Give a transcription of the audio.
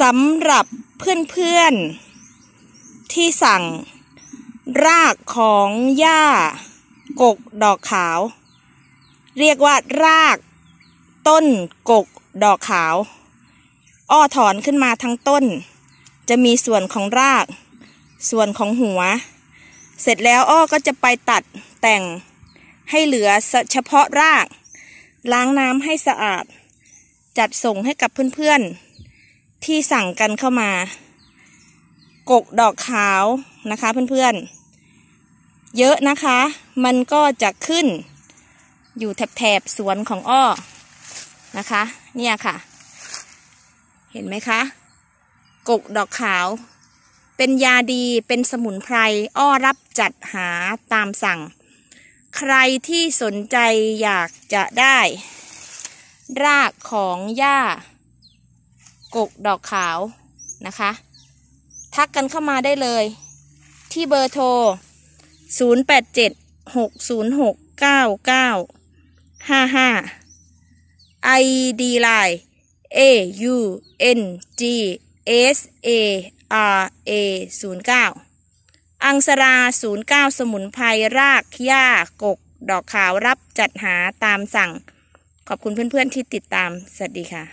สำหรับเพื่อนๆที่สั่งรากของหญ้ากกดอกขาว เรียกว่ารากต้นกกดอกขาว อ้อถอนขึ้นมาทั้งต้น จะมีส่วนของรากส่วนของหัว เสร็จแล้วอ้อก็จะไปตัดแต่งให้เหลือเฉพาะราก ล้างน้ำให้สะอาด จัดส่งให้กับเพื่อนๆที่สั่งกันเข้ามา กกดอกขาวนะคะเพื่อนๆ เยอะนะคะมันก็จะขึ้น อยู่แถบๆสวนของอ้อ นะคะเนี่ยค่ะ เห็นไหมคะ กกดอกขาว เป็นยาดีเป็นสมุนไพร อ้อรับจัดหาตามสั่ง ใครที่สนใจอยากจะได้ รากของหญ้ากกดอกขาว นะคะ ทักกันเข้ามาได้เลย ที่เบอร์โทร 0876069955 ID Line A U N G S A R A 09 อังสรา 09 สมุนไพร รากหญ้ากกดอกขาวรับจัดหาตามสั่ง ขอบคุณเพื่อนๆที่ติดตาม สวัสดีค่ะ